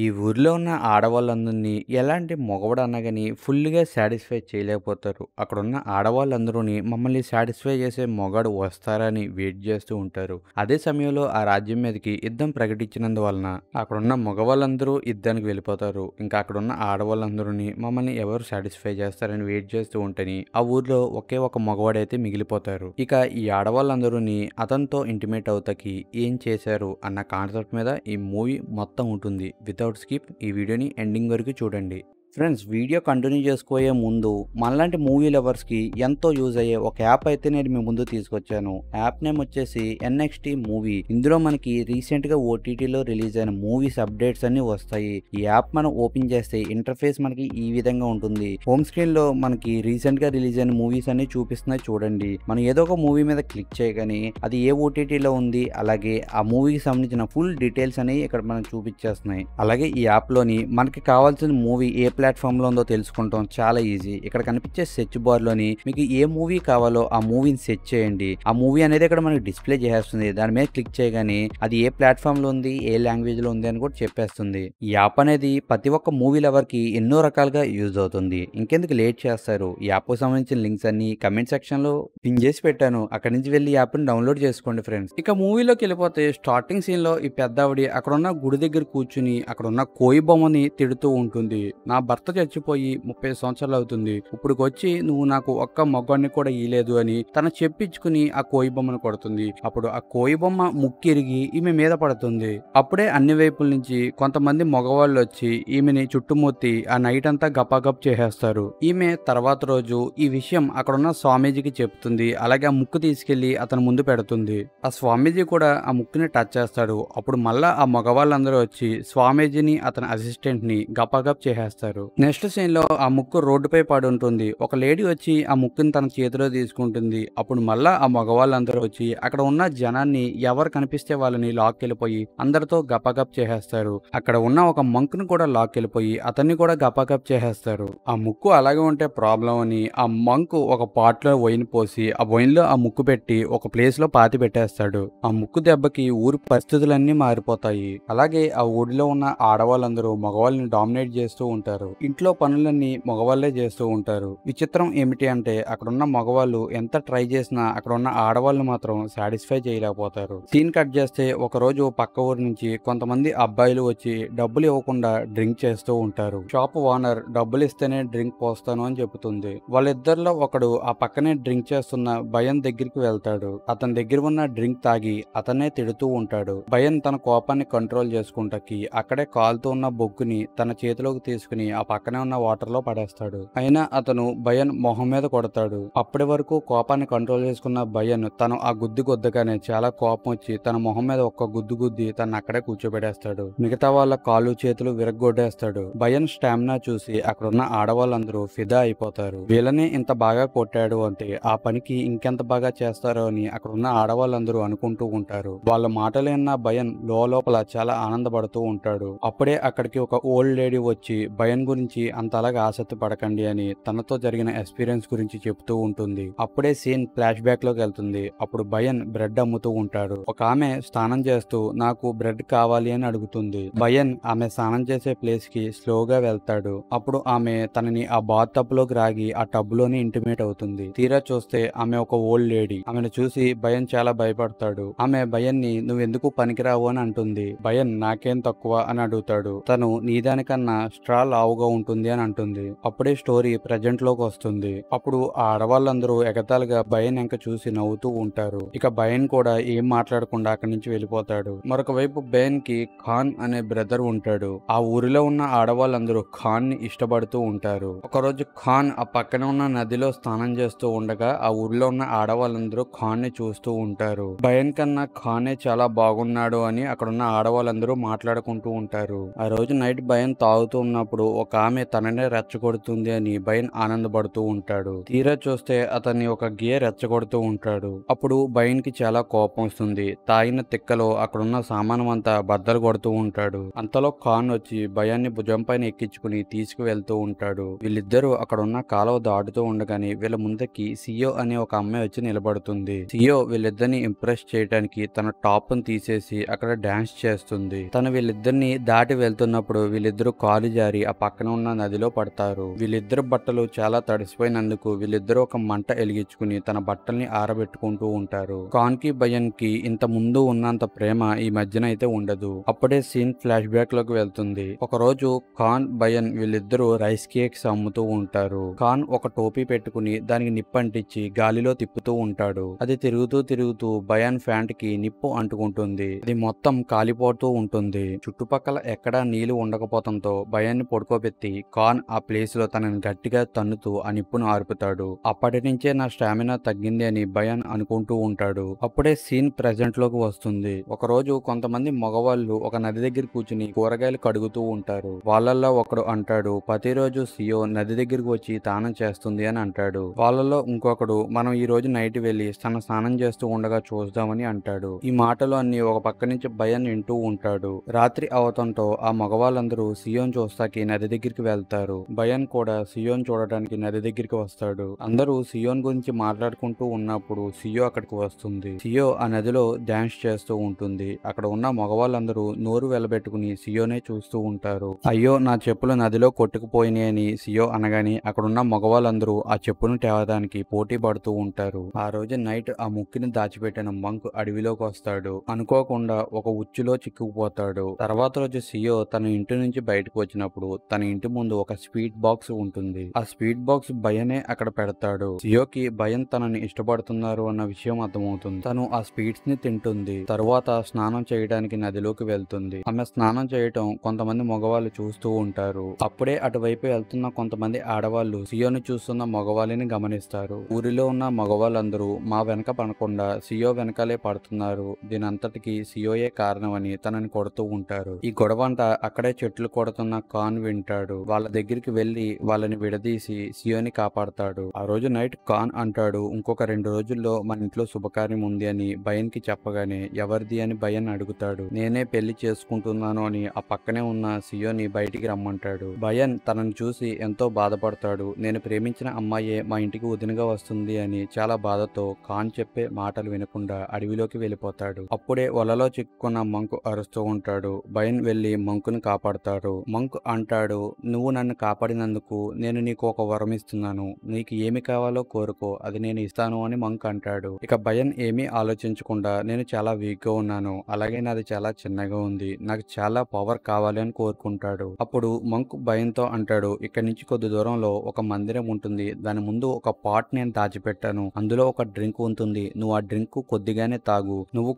ఈ ఊరిలో ఉన్న ఆడవాళ్ళందరినీ ఎలాంటి మగవాడు అన్నా కానీ ఫుల్గా సాటిస్ఫై చేయలేకపోతారు అక్కడున్న ఆడవాళ్ళందరూని మమ్మల్ని సాటిస్ఫై చేసే మొగాడు వస్తారని వెయిట్ చేస్తూ ఉంటారు అదే సమయంలో ఆ రాజ్యం మీదకి యుద్ధం ప్రకటించినందువలన అక్కడున్న మగవాళ్ళందరూ యుద్ధానికి వెళ్ళిపోతారు ఇంకా అక్కడున్న ఆడవాళ్ళందరూని మమ్మల్ని ఎవరు సాటిస్ఫై చేస్తారని వెయిట్ చేస్తూ ఉంటని ఆ ఊర్లో ఒకే ఒక మగవాడైతే మిగిలిపోతారు ఇక ఈ ఆడవాళ్ళందరూని అతనితో ఇంటిమేట్ అవుతాకి ఏం చేశారు అన్న కాన్సెప్ట్ మీద ఈ మూవీ మొత్తం ఉంటుంది విత్ వితౌట్ స్కిప్ ఈ వీడియోని ఎండింగ్ వరకు చూడండి ఫ్రెండ్స్ వీడియో కంటిన్యూ చేసుకోయే ముందు మనలాంటి మూవీ లవర్స్కి ఎంతో యూజ్ అయ్యే ఒక యాప్ అయితే నేను మీ ముందు తీసుకొచ్చాను యాప్ నేమ్ వచ్చేసి ఎన్ఎక్స్టీ మూవీ ఇందులో మనకి రీసెంట్గా ఓటీటీలో రిలీజ్ అయిన మూవీస్ అప్డేట్స్ అన్ని వస్తాయి ఈ యాప్ మనం ఓపెన్ చేస్తే ఇంటర్ఫేస్ మనకి ఈ విధంగా ఉంటుంది హోమ్ స్క్రీన్లో మనకి రీసెంట్గా రిలీజ్ అయిన మూవీస్ అన్ని చూపిస్తున్నాయి చూడండి మనం ఏదో ఒక మూవీ మీద క్లిక్ చేయగానే అది ఏ ఓటీటీలో ఉంది అలాగే ఆ మూవీకి సంబంధించిన ఫుల్ డీటెయిల్స్ అనేవి ఇక్కడ మనం చూపించేస్తున్నాయి అలాగే ఈ యాప్లోని మనకి కావాల్సిన మూవీ ఏ ప్లాట్ఫామ్లో ఉందో తెలుసుకుంటాం చాలా ఈజీ ఇక్కడ కనిపించే సెర్చ్ బార్లోని మీకు ఏ మూవీ కావాలో ఆ మూవీని సెర్చ్ చేయండి ఆ మూవీ అనేది ఇక్కడ మనకి డిస్ప్లే చేసేస్తుంది దాని మీద క్లిక్ చేయగానే అది ఏ ప్లాట్ఫామ్లో ఉంది ఏ లాంగ్వేజ్లో ఉంది అని కూడా చెప్పేస్తుంది యాప్ అనేది ప్రతి ఒక్క మూవీ లవర్కి ఎన్నో రకాలుగా యూజ్ అవుతుంది ఇంకెందుకు లేట్ చేస్తారు ఈ యాప్కు సంబంధించిన లింక్స్ అన్ని కమెంట్ సెక్షన్లో పిన్ చేసి పెట్టాను అక్కడి నుంచి వెళ్ళి యాప్ని డౌన్లోడ్ చేసుకోండి ఫ్రెండ్స్ ఇక మూవీలోకి వెళ్ళిపోతే స్టార్టింగ్ సీన్లో ఈ పెద్దవిడి అక్కడ ఉన్న గుడి దగ్గర కూర్చుని అక్కడ ఉన్న కోయి బొమ్మని తిడుతూ ఉంటుంది నా భర్త చచ్చిపోయి ముప్పై సంవత్సరాలు అవుతుంది ఇప్పుడు వచ్చి నువ్వు నాకు ఒక్క మగ్గాన్ని కూడా ఇయలేదు అని తన చెప్పించుకుని ఆ కోయి బొమ్మను కొడుతుంది అప్పుడు ఆ కోయి బొమ్మ ముక్కిరిగి ఈమె మీద పడుతుంది అప్పుడే అన్ని వైపుల నుంచి కొంతమంది మగవాళ్ళు వచ్చి ఈమెని చుట్టుమూర్తి ఆ నైట్ అంతా గపాగప్ చేసేస్తారు ఈమె తర్వాత రోజు ఈ విషయం అక్కడున్న స్వామీజీకి చెప్తుంది అలాగే ఆ ముక్కు తీసుకెళ్లి అతని ముందు పెడుతుంది ఆ స్వామీజీ కూడా ఆ ముక్కుని టచ్ చేస్తాడు అప్పుడు మళ్ళా ఆ మగవాళ్ళందరూ వచ్చి స్వామీజీని అతని అసిస్టెంట్ ని గపాగప్ చేసేస్తారు ఉంటారు నెక్స్ట్ సీన్ లో ఆ ముక్కు రోడ్డుపై పడి ఉంటుంది ఒక లేడీ వచ్చి ఆ ముక్కుని తన చేతిలో తీసుకుంటుంది అప్పుడు మళ్ళా ఆ మగవాళ్ళందరూ వచ్చి అక్కడ ఉన్న జనాన్ని ఎవరు కనిపిస్తే వాళ్ళని వెళ్ళిపోయి అందరితో గపగప్ చేసేస్తారు అక్కడ ఉన్న ఒక మంక్ ను కూడా లాక్కెళ్ళిపోయి అతన్ని కూడా గపగప్ చేసేస్తారు ఆ ముక్కు అలాగే ఉంటే ప్రాబ్లం అని ఆ మంక్ ఒక పాట్ లో వైన్ పోసి ఆ వైన్ లో ఆ ముక్కు పెట్టి ఒక ప్లేస్ లో పాతి పెట్టేస్తాడు ఆ ముక్కు దెబ్బకి ఊరి పరిస్థితులన్నీ మారిపోతాయి అలాగే ఆ ఊరిలో ఉన్న ఆడవాళ్ళందరూ మగవాళ్ళని డామినేట్ చేస్తూ ఉంటారు ఇంట్లో పనులన్నీ మగవాళ్లే చేస్తూ ఉంటారు విచిత్రం ఏమిటి అంటే అక్కడున్న మగవాళ్ళు ఎంత ట్రై చేసినా అక్కడున్న ఆడవాళ్ళు మాత్రం సాటిస్ఫై చేయలేకపోతారు సీన్ కట్ చేస్తే ఒక రోజు పక్క ఊరు నుంచి కొంతమంది అబ్బాయిలు వచ్చి డబ్బులు ఇవ్వకుండా డ్రింక్ చేస్తూ ఉంటారు షాప్ ఓనర్ డబ్బులు ఇస్తేనే డ్రింక్ పోస్తాను అని చెబుతుంది వాళ్ళిద్దరిలో ఒకడు ఆ పక్కనే డ్రింక్ చేస్తున్న భయం దగ్గరికి వెళ్తాడు అతని దగ్గర ఉన్న డ్రింక్ తాగి అతనే తిడుతూ ఉంటాడు భయం తన కోపాన్ని కంట్రోల్ చేసుకుంటకి అక్కడే కాలుతూ ఉన్న బొగ్గుని తన చేతిలోకి తీసుకుని ఆ పక్కనే ఉన్న వాటర్ లో పడేస్తాడు అయినా అతను భయన్ మొహం మీద కొడతాడు అప్పటి వరకు కోపాన్ని కంట్రోల్ చేసుకున్న భయన్ తను ఆ గుద్ది కొద్దగానే చాలా కోపం వచ్చి తన మొహం మీద ఒక్క గుద్దు గుద్ది తను అక్కడే కూర్చోబెడేస్తాడు మిగతా వాళ్ళ కాళ్ళు చేతులు విరగొడ్డేస్తాడు భయన్ స్టామినా చూసి అక్కడున్న ఆడవాళ్ళందరూ ఫిదా అయిపోతారు వీళ్ళని ఇంత బాగా కొట్టాడు అంటే ఆ పనికి ఇంకెంత బాగా చేస్తారో అని అక్కడున్న ఆడవాళ్ళందరూ అనుకుంటూ ఉంటారు వాళ్ళ మాటలు విన్న భయన్ లోపల చాలా ఆనందపడుతూ ఉంటాడు అప్పుడే అక్కడికి ఒక ఓల్డ్ లేడీ వచ్చి భయన్ గురించి అంతలాగా ఆసక్తి పడకండి అని తనతో జరిగిన ఎక్స్పీరియన్స్ గురించి చెప్తూ ఉంటుంది అప్పుడే సీన్ ఫ్లాష్ బ్యాక్ లోకి వెళ్తుంది అప్పుడు భయన్ బ్రెడ్ అమ్ముతూ ఉంటాడు ఒక ఆమె స్నానం చేస్తూ నాకు బ్రెడ్ కావాలి అని అడుగుతుంది భయన్ ఆమె స్నానం చేసే ప్లేస్ కి స్లోగా వెళ్తాడు అప్పుడు ఆమె తనని ఆ బాత్ టబ్ లోకి రాగి ఆ టబ్ లోనే ఇంటిమేట్ అవుతుంది తీరా చూస్తే ఆమె ఒక ఓల్డ్ లేడీ ఆమెను చూసి భయం చాలా భయపడతాడు ఆమె భయాన్ని నువ్వెందుకు పనికిరావు అని అంటుంది భయం నాకేం తక్కువ అని అడుగుతాడు తను నీదానికన్నా స్ట్రాల్ ఆవు లావుగా ఉంటుంది అని అంటుంది అప్పుడే స్టోరీ ప్రజెంట్ లోకి వస్తుంది అప్పుడు ఆ ఆడవాళ్ళందరూ ఎగతాలుగా భయన్ ఇంక చూసి నవ్వుతూ ఉంటారు ఇక భయన్ కూడా ఏం మాట్లాడకుండా అక్కడి నుంచి వెళ్ళిపోతాడు మరొక వైపు బెన్ కి ఖాన్ అనే బ్రదర్ ఉంటాడు ఆ ఊరిలో ఉన్న ఆడవాళ్ళందరూ ఖాన్ ని ఇష్టపడుతూ ఉంటారు ఒకరోజు ఖాన్ ఆ పక్కన ఉన్న నదిలో స్నానం చేస్తూ ఉండగా ఆ ఊరిలో ఉన్న ఆడవాళ్ళందరూ ఖాన్ ని చూస్తూ ఉంటారు భయన్ కన్నా ఖానే చాలా బాగున్నాడు అని అక్కడ ఉన్న ఆడవాళ్ళందరూ మాట్లాడుకుంటూ ఉంటారు ఆ రోజు నైట్ భయన్ తాగుతూ ఉన్నప్పుడు ఒక ఆమె తననే రెచ్చగొడుతుంది అని బైన్ ఆనందపడుతూ ఉంటాడు తీరా చూస్తే అతన్ని ఒక గే రెచ్చగొడుతూ ఉంటాడు అప్పుడు బైన్ కి చాలా కోపం వస్తుంది తాగిన తిక్కలో అక్కడున్న సామానం అంతా బద్దలు కొడుతూ ఉంటాడు అంతలో ఖాన్ వచ్చి భయాన్ని భుజం పైన ఎక్కించుకుని తీసుకువెళ్తూ ఉంటాడు వీళ్ళిద్దరూ అక్కడున్న కాలువ దాటుతూ ఉండగానే వీళ్ళ ముందకి సియో అనే ఒక అమ్మాయి వచ్చి నిలబడుతుంది సియో వీళ్ళిద్దరిని ఇంప్రెస్ చేయడానికి తన టాప్ ని తీసేసి అక్కడ డాన్స్ చేస్తుంది తను వీళ్ళిద్దరిని దాటి వెళ్తున్నప్పుడు వీళ్ళిద్దరూ కాలు జారి ఆ పక్కన ఉన్న నదిలో పడతారు వీళ్ళిద్దరు బట్టలు చాలా తడిసిపోయినందుకు వీళ్ళిద్దరూ ఒక మంట ఎలిగించుకుని తన బట్టల్ని ఆరబెట్టుకుంటూ ఉంటారు కాన్ కి భయన్ కి ఇంత ముందు ఉన్నంత ప్రేమ ఈ మధ్యన అయితే ఉండదు అప్పుడే సీన్ ఫ్లాష్ బ్యాక్ లోకి వెళ్తుంది ఒక రోజు కాన్ భయన్ వీళ్ళిద్దరూ రైస్ కేక్స్ అమ్ముతూ ఉంటారు కాన్ ఒక టోపీ పెట్టుకుని దానికి నిప్పు అంటించి గాలిలో తిప్పుతూ ఉంటాడు అది తిరుగుతూ తిరుగుతూ భయన్ ఫ్యాంట్ కి నిప్పు అంటుకుంటుంది అది మొత్తం కాలిపోతూ ఉంటుంది చుట్టుపక్కల ఎక్కడా నీళ్లు ఉండకపోవడంతో భయాన్ని పడుకో పెట్టి కాన్ ఆ లో తనని గట్టిగా తన్నుతూ ఆ నిప్పును ఆర్పుతాడు అప్పటి నుంచే నా స్టామినా తగ్గింది అని భయన్ అనుకుంటూ ఉంటాడు అప్పుడే సీన్ ప్రెసెంట్ లోకి వస్తుంది ఒక రోజు కొంతమంది మగవాళ్ళు ఒక నది దగ్గర కూర్చుని కూరగాయలు కడుగుతూ ఉంటారు వాళ్ళల్లో ఒకడు అంటాడు ప్రతిరోజు సియో నది దగ్గరకు వచ్చి తానం చేస్తుంది అని అంటాడు వాళ్ళలో ఇంకొకడు మనం ఈ రోజు నైట్ వెళ్లి తన స్నానం చేస్తూ ఉండగా చూద్దామని అంటాడు ఈ మాటలు అన్ని ఒక పక్క నుంచి భయం వింటూ ఉంటాడు రాత్రి అవతంతో ఆ మగవాళ్ళందరూ సియోన్ చూస్తాకి నది దగ్గరికి వెళ్తారు భయన్ కూడా సియోన్ చూడడానికి నది దగ్గరికి వస్తాడు అందరూ సియోన్ గురించి మాట్లాడుకుంటూ ఉన్నప్పుడు సియో అక్కడికి వస్తుంది సియో ఆ నదిలో డాన్స్ చేస్తూ ఉంటుంది అక్కడ ఉన్న మగవాళ్ళందరూ నోరు వెలబెట్టుకుని సియోనే చూస్తూ ఉంటారు అయ్యో నా చెప్పులు నదిలో కొట్టుకుపోయినాయి అని సియో అనగానే అక్కడున్న మగవాళ్ళందరూ ఆ చెప్పును తేవడానికి పోటీ పడుతూ ఉంటారు ఆ రోజు నైట్ ఆ ముక్కిని దాచిపెట్టిన మంక్ అడవిలోకి వస్తాడు అనుకోకుండా ఒక ఉచ్చులో చిక్కుకుపోతాడు తర్వాత రోజు సియో తన ఇంటి నుంచి బయటకు వచ్చినప్పుడు తన తన ఇంటి ముందు ఒక స్వీట్ బాక్స్ ఉంటుంది ఆ స్వీట్ బాక్స్ భయనే అక్కడ పెడతాడు సియోకి భయం తనని ఇష్టపడుతున్నారు అన్న విషయం అర్థమవుతుంది తను ఆ స్వీట్స్ ని తింటుంది తరువాత స్నానం చేయడానికి నదిలోకి వెళ్తుంది ఆమె స్నానం చేయటం కొంతమంది మగవాళ్ళు చూస్తూ ఉంటారు అప్పుడే అటువైపు వెళ్తున్న కొంతమంది ఆడవాళ్ళు సియోని చూస్తున్న మగవాళ్ళని గమనిస్తారు ఊరిలో ఉన్న మగవాళ్ళందరూ మా వెనక పడకుండా సియో వెనకాలే పడుతున్నారు దీనంతటికి సియోయే కారణమని తనని కొడుతూ ఉంటారు ఈ గొడవ అంతా అక్కడే చెట్లు కొడుతున్న కాన్వెంట్ ఉంటాడు వాళ్ళ దగ్గరికి వెళ్ళి వాళ్ళని విడదీసి సియోని కాపాడతాడు ఆ రోజు నైట్ కాన్ అంటాడు ఇంకొక రెండు రోజుల్లో మన ఇంట్లో శుభకార్యం ఉంది అని కి చెప్పగానే ఎవరిది అని భయన్ అడుగుతాడు నేనే పెళ్లి చేసుకుంటున్నాను అని ఆ పక్కనే ఉన్న సియోని బయటికి రమ్మంటాడు భయన్ తనను చూసి ఎంతో బాధపడతాడు నేను ప్రేమించిన అమ్మాయే మా ఇంటికి వదినగా వస్తుంది అని చాలా బాధతో కాన్ చెప్పే మాటలు వినకుండా అడవిలోకి వెళ్ళిపోతాడు అప్పుడే వలలో చిక్కుకున్న మంకు అరుస్తూ ఉంటాడు భయన్ వెళ్ళి మంకుని కాపాడతాడు మంకు అంటాడు సమయంలో నువ్వు నన్ను కాపాడినందుకు నేను నీకు ఒక వరం ఇస్తున్నాను నీకు ఏమి కావాలో కోరుకో అది నేను ఇస్తాను అని మంక్ అంటాడు ఇక భయం ఏమీ ఆలోచించకుండా నేను చాలా వీక్గా ఉన్నాను అలాగే నాది చాలా చిన్నగా ఉంది నాకు చాలా పవర్ కావాలి అని కోరుకుంటాడు అప్పుడు మంక్ భయంతో అంటాడు ఇక్కడ నుంచి కొద్ది దూరంలో ఒక మందిరం ఉంటుంది దాని ముందు ఒక పాట్ నేను దాచిపెట్టాను అందులో ఒక డ్రింక్ ఉంటుంది నువ్వు ఆ డ్రింక్ కొద్దిగానే తాగు నువ్వు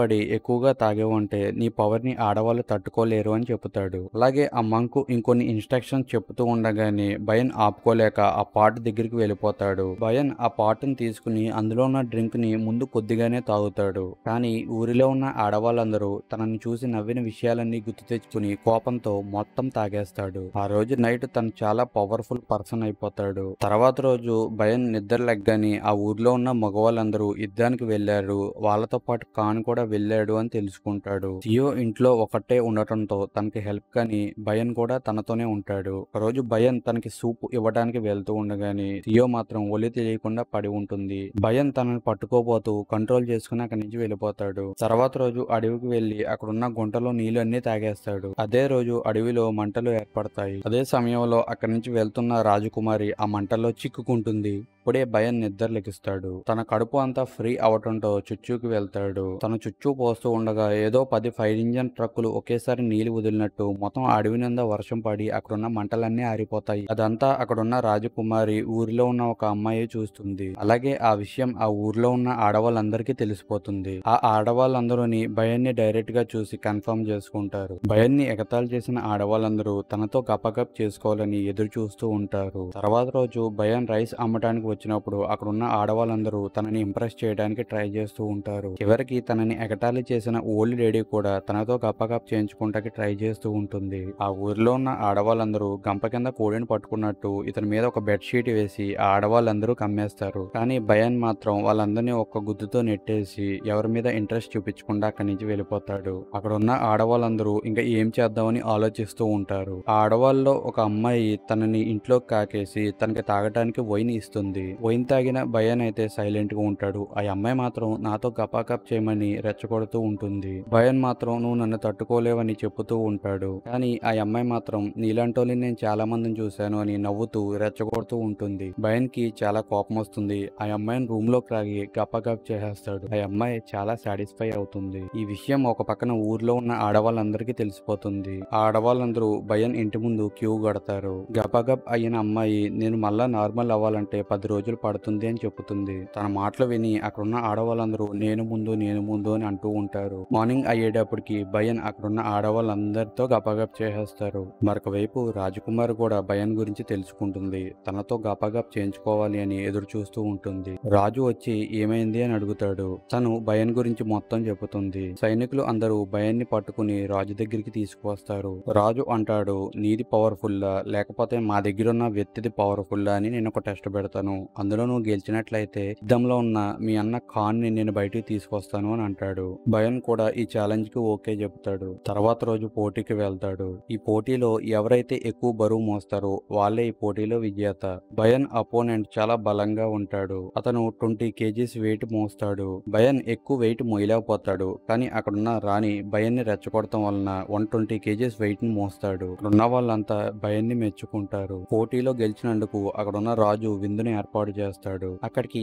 పడి ఎక్కువగా తాగేవంటే నీ పవర్ ని ఆడవాళ్ళు తట్టుకోలేరు అని చెబుతాడు అలాగే ఆ మంకు ఇంకో కొన్ని ఇన్స్ట్రక్షన్స్ చెప్తూ ఉండగానే భయన్ ఆపుకోలేక ఆ పాట దగ్గరికి వెళ్ళిపోతాడు భయన్ ఆ పాటను తీసుకుని అందులో ఉన్న డ్రింక్ ని ముందు కొద్దిగానే తాగుతాడు కానీ ఊరిలో ఉన్న ఆడవాళ్ళందరూ తనని చూసి నవ్విన విషయాలన్నీ గుర్తు తెచ్చుకుని కోపంతో మొత్తం తాగేస్తాడు ఆ రోజు నైట్ తను చాలా పవర్ఫుల్ పర్సన్ అయిపోతాడు తర్వాత రోజు భయన్ నిద్ర లెగ్గని ఆ ఊర్లో ఉన్న మగవాళ్ళందరూ యుద్ధానికి వెళ్లారు వాళ్ళతో పాటు కాన్ కూడా వెళ్ళాడు అని తెలుసుకుంటాడు సియో ఇంట్లో ఒకటే ఉండటంతో తనకి హెల్ప్ కానీ భయన్ కూడా తన తనతోనే ఉంటాడు రోజు భయం తనకి సూప్ ఇవ్వడానికి వెళ్తూ ఉండగానే థియో మాత్రం ఒలి తెలియకుండా పడి ఉంటుంది భయం తనని పట్టుకోబోతూ కంట్రోల్ చేసుకుని అక్కడి నుంచి వెళ్ళిపోతాడు తర్వాత రోజు అడవికి వెళ్లి అక్కడున్న గుంటలో నీళ్లు అన్ని తాగేస్తాడు అదే రోజు అడవిలో మంటలు ఏర్పడతాయి అదే సమయంలో అక్కడి నుంచి వెళ్తున్న రాజకుమారి ఆ మంటల్లో చిక్కుకుంటుంది అప్పుడే భయం నిద్ర లెకిస్తాడు తన కడుపు అంతా ఫ్రీ అవటంతో చుచ్చుకి వెళ్తాడు తన చుచ్చూ పోస్తూ ఉండగా ఏదో పది ఫైర్ ఇంజన్ ట్రక్కులు ఒకేసారి నీళ్లు వదిలినట్టు మొత్తం అడవి నింద వర్షం పడి అక్కడున్న మంటలన్నీ ఆరిపోతాయి అదంతా అక్కడున్న రాజకుమారి ఊరిలో ఉన్న ఒక అమ్మాయి చూస్తుంది అలాగే ఆ విషయం ఆ ఊర్లో ఉన్న ఆడవాళ్ళందరికీ తెలిసిపోతుంది ఆ ఆడవాళ్ళందరూని భయాన్ని డైరెక్ట్ గా చూసి కన్ఫర్మ్ చేసుకుంటారు భయాన్ని ఎగతాలు చేసిన ఆడవాళ్ళందరూ తనతో గపగప్ చేసుకోవాలని ఎదురు చూస్తూ ఉంటారు తర్వాత రోజు భయం రైస్ అమ్మటానికి వచ్చినప్పుడు అక్కడ ఉన్న ఆడవాళ్ళందరూ తనని ఇంప్రెస్ చేయడానికి ట్రై చేస్తూ ఉంటారు చివరికి తనని ఎగటాలి చేసిన ఓల్డ్ లేడీ కూడా తనతో గప్పగప్ చేయించుకుంటానికి ట్రై చేస్తూ ఉంటుంది ఆ ఊరిలో ఉన్న ఆడవాళ్ళందరూ గంప కింద కోడిని పట్టుకున్నట్టు ఇతని మీద ఒక బెడ్షీట్ వేసి ఆ ఆడవాళ్ళందరూ కమ్మేస్తారు కానీ భయాన్ని మాత్రం వాళ్ళందరినీ ఒక్క గుద్దుతో నెట్టేసి ఎవరి మీద ఇంట్రెస్ట్ చూపించకుండా అక్కడి నుంచి వెళ్ళిపోతాడు అక్కడ ఉన్న ఆడవాళ్ళందరూ ఇంకా ఏం చేద్దామని ఆలోచిస్తూ ఉంటారు ఆ ఆడవాళ్ళలో ఒక అమ్మాయి తనని ఇంట్లోకి కాకేసి తనకి తాగటానికి వైన్ ఇస్తుంది వైన్ తాగిన భయన్ అయితే సైలెంట్ గా ఉంటాడు ఆ అమ్మాయి మాత్రం నాతో గపాకప్ చేయమని రెచ్చగొడుతూ ఉంటుంది భయన్ మాత్రం నువ్వు నన్ను తట్టుకోలేవని చెప్పుతూ ఉంటాడు కానీ ఆ అమ్మాయి మాత్రం నీలాంటోని నేను చాలా మందిని చూశాను అని నవ్వుతూ రెచ్చగొడుతూ ఉంటుంది భయన్ కి చాలా కోపం వస్తుంది ఆ అమ్మాయిని రూమ్ లోకి రాగి గపాగప్ చేసేస్తాడు ఆ అమ్మాయి చాలా సాటిస్ఫై అవుతుంది ఈ విషయం ఒక పక్కన ఊర్లో ఉన్న ఆడవాళ్ళందరికీ తెలిసిపోతుంది ఆ ఆడవాళ్ళందరూ భయన్ ఇంటి ముందు క్యూ కడతారు గపాగప్ అయిన అమ్మాయి నేను మళ్ళా నార్మల్ అవ్వాలంటే పది రోజులు పడుతుంది అని చెబుతుంది తన మాటలు విని అక్కడున్న ఆడవాళ్ళందరూ నేను ముందు నేను ముందు అని అంటూ ఉంటారు మార్నింగ్ అయ్యేటప్పటికి భయన్ అక్కడున్న ఆడవాళ్ళందరితో గపగప్ చేసేస్తారు మరొక వైపు రాజకుమార్ కూడా భయన్ గురించి తెలుసుకుంటుంది తనతో గపగప్ చేయించుకోవాలి అని ఎదురు చూస్తూ ఉంటుంది రాజు వచ్చి ఏమైంది అని అడుగుతాడు తను భయన్ గురించి మొత్తం చెబుతుంది సైనికులు అందరూ భయాన్ని పట్టుకుని రాజు దగ్గరికి తీసుకువస్తారు రాజు అంటాడు నీది పవర్ఫుల్లా లేకపోతే మా దగ్గర ఉన్న వ్యక్తిది పవర్ఫుల్లా అని నేను ఒక టెస్ట్ పెడతాను అందులో నువ్వు గెలిచినట్లయితే యుద్ధంలో ఉన్న మీ అన్న ఖాన్ ని నేను బయటికి తీసుకొస్తాను అని అంటాడు భయన్ కూడా ఈ ఛాలెంజ్ కి ఓకే చెప్తాడు తర్వాత రోజు పోటీకి వెళ్తాడు ఈ పోటీలో ఎవరైతే ఎక్కువ బరువు మోస్తారో వాళ్ళే ఈ పోటీలో విజేత భయన్ అపోనెంట్ చాలా బలంగా ఉంటాడు అతను ట్వంటీ కేజీస్ వెయిట్ మోస్తాడు భయన్ ఎక్కువ వెయిట్ మోయలేకపోతాడు కానీ అక్కడున్న రాణి భయన్ని రెచ్చగొడటం వలన వన్ ట్వంటీ కేజీస్ వెయిట్ ని మోస్తాడు ఉన్న వాళ్ళంతా భయాన్ని మెచ్చుకుంటారు పోటీలో గెలిచినందుకు అక్కడున్న రాజు విందుని ఏర్పాటు ఏర్పాటు చేస్తాడు అక్కడికి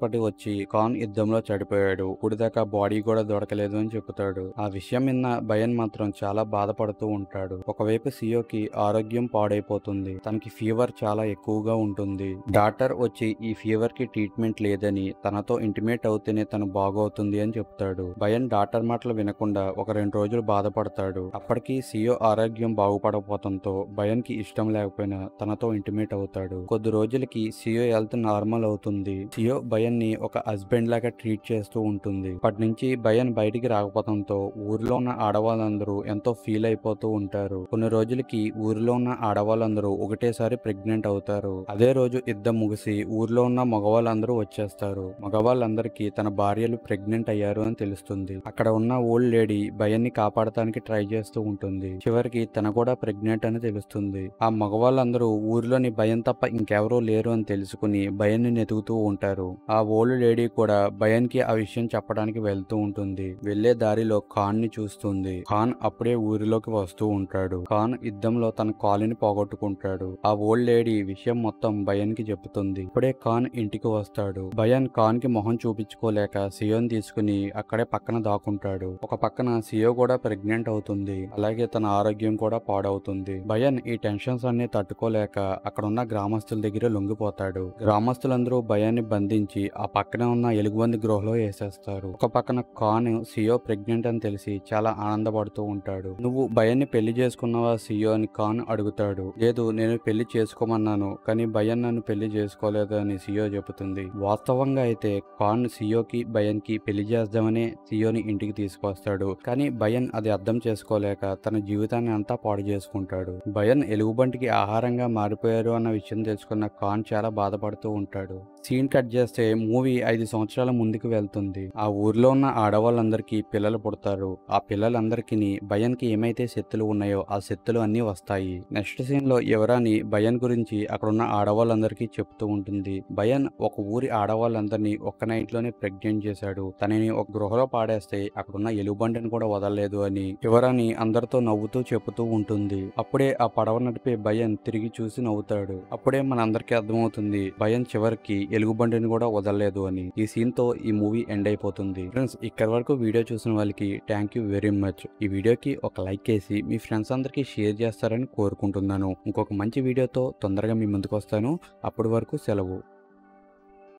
పటి వచ్చి ఖాన్ యుద్ధంలో చనిపోయాడు ఇప్పుడుదాకా బాడీ కూడా దొరకలేదు అని చెబుతాడు ఆ విషయం విన్న భయన్ మాత్రం చాలా బాధపడుతూ ఉంటాడు ఒకవైపు సియోకి ఆరోగ్యం పాడైపోతుంది తనకి ఫీవర్ చాలా ఎక్కువగా ఉంటుంది డాక్టర్ వచ్చి ఈ ఫీవర్ కి ట్రీట్మెంట్ లేదని తనతో ఇంటిమేట్ అవుతేనే తను బాగవుతుంది అని చెప్తాడు భయన్ డాక్టర్ మాటలు వినకుండా ఒక రెండు రోజులు బాధపడతాడు అప్పటికి సియో ఆరోగ్యం భయన్ కి ఇష్టం లేకపోయినా తనతో ఇంటిమేట్ అవుతాడు కొద్ది రోజులకి సియో హెల్త్ నార్మల్ అవుతుంది సియో భయన్ని ఒక హస్బెండ్ లాగా ట్రీట్ చేస్తూ ఉంటుంది అప్పటి నుంచి భయన్ బయటికి రాకపోవడంతో ఊర్లో ఉన్న ఆడవాళ్ళందరూ ఎంతో ఫీల్ అయిపోతూ ఉంటారు కొన్ని రోజులకి ఊర్లో ఉన్న ఆడవాళ్ళందరూ ఒకటేసారి ప్రెగ్నెంట్ అవుతారు అదే రోజు యుద్ధం ముగిసి ఊర్లో ఉన్న మగవాళ్ళందరూ వచ్చేస్తారు మగవాళ్ళందరికీ తన భార్యలు ప్రెగ్నెంట్ అయ్యారు అని తెలుస్తుంది అక్కడ ఉన్న ఓల్డ్ లేడీ భయాన్ని కాపాడటానికి ట్రై చేస్తూ ఉంటుంది చివరికి తన కూడా ప్రెగ్నెంట్ అని తెలుస్తుంది ఆ మగవాళ్ళందరూ ఊర్లోని భయం తప్ప ఇంకెవరూ లేరు అని తెలుసుకుని చేసుకుని భయాన్ని నెతుకుతూ ఉంటారు ఆ ఓల్డ్ లేడీ కూడా భయానికి ఆ విషయం చెప్పడానికి వెళ్తూ ఉంటుంది వెళ్లే దారిలో ఖాన్ ని చూస్తుంది ఖాన్ అప్పుడే ఊరిలోకి వస్తూ ఉంటాడు ఖాన్ యుద్ధంలో తన కాలిని పోగొట్టుకుంటాడు ఆ ఓల్డ్ లేడీ విషయం మొత్తం భయానికి చెబుతుంది ఇప్పుడే ఖాన్ ఇంటికి వస్తాడు భయాన్ ఖాన్ కి మొహం చూపించుకోలేక సియోన్ తీసుకుని అక్కడే పక్కన దాక్కుంటాడు ఒక పక్కన సియో కూడా ప్రెగ్నెంట్ అవుతుంది అలాగే తన ఆరోగ్యం కూడా పాడవుతుంది భయన్ ఈ టెన్షన్స్ అన్ని తట్టుకోలేక అక్కడున్న గ్రామస్తుల దగ్గర లొంగిపోతాడు గ్రామస్తులందరూ భయాన్ని బంధించి ఆ పక్కన ఉన్న ఎలుగుబంది గృహలో వేసేస్తారు ఒక పక్కన కాన్ సియో ప్రెగ్నెంట్ అని తెలిసి చాలా ఆనందపడుతూ ఉంటాడు నువ్వు భయాన్ని పెళ్లి చేసుకున్నావా సియో అని కాన్ అడుగుతాడు లేదు నేను పెళ్లి చేసుకోమన్నాను కానీ భయం నన్ను పెళ్లి చేసుకోలేదు అని సియో చెబుతుంది వాస్తవంగా అయితే కాన్ సియోకి భయాన్కి పెళ్లి చేద్దామనే సియోని ఇంటికి తీసుకొస్తాడు కానీ భయన్ అది అర్థం చేసుకోలేక తన జీవితాన్ని అంతా పాడు చేసుకుంటాడు భయన్ ఎలుగుబంటికి ఆహారంగా మారిపోయారు అన్న విషయం తెలుసుకున్న కాన్ చాలా బాధపడు కనపడుతూ ఉంటాడు సీన్ కట్ చేస్తే మూవీ ఐదు సంవత్సరాల ముందుకు వెళ్తుంది ఆ ఊర్లో ఉన్న ఆడవాళ్ళందరికీ పిల్లలు పుడతారు ఆ పిల్లలందరికీ భయానికి ఏమైతే శక్తులు ఉన్నాయో ఆ శక్తులు అన్నీ వస్తాయి నెక్స్ట్ సీన్ లో ఎవరాని భయన్ గురించి అక్కడున్న ఆడవాళ్ళందరికీ చెప్తూ ఉంటుంది భయన్ ఒక ఊరి ఆడవాళ్ళందరినీ ఒక్క నైట్ లోనే ప్రెగ్నెంట్ చేశాడు తనని ఒక గృహలో పాడేస్తే అక్కడున్న ఎలుబండిని కూడా వదలలేదు అని యువరాని అందరితో నవ్వుతూ చెబుతూ ఉంటుంది అప్పుడే ఆ పడవ నడిపే భయన్ తిరిగి చూసి నవ్వుతాడు అప్పుడే మనందరికీ అర్థమవుతుంది భయం చివరికి ఎలుగుబండిని కూడా వదలలేదు అని ఈ సీన్ తో ఈ మూవీ ఎండ్ అయిపోతుంది ఫ్రెండ్స్ ఇక్కడ వరకు వీడియో చూసిన వాళ్ళకి థ్యాంక్ యూ వెరీ మచ్ ఈ వీడియోకి ఒక లైక్ వేసి మీ ఫ్రెండ్స్ అందరికీ షేర్ చేస్తారని కోరుకుంటున్నాను ఇంకొక మంచి వీడియోతో తొందరగా మీ ముందుకు వస్తాను అప్పటి వరకు సెలవు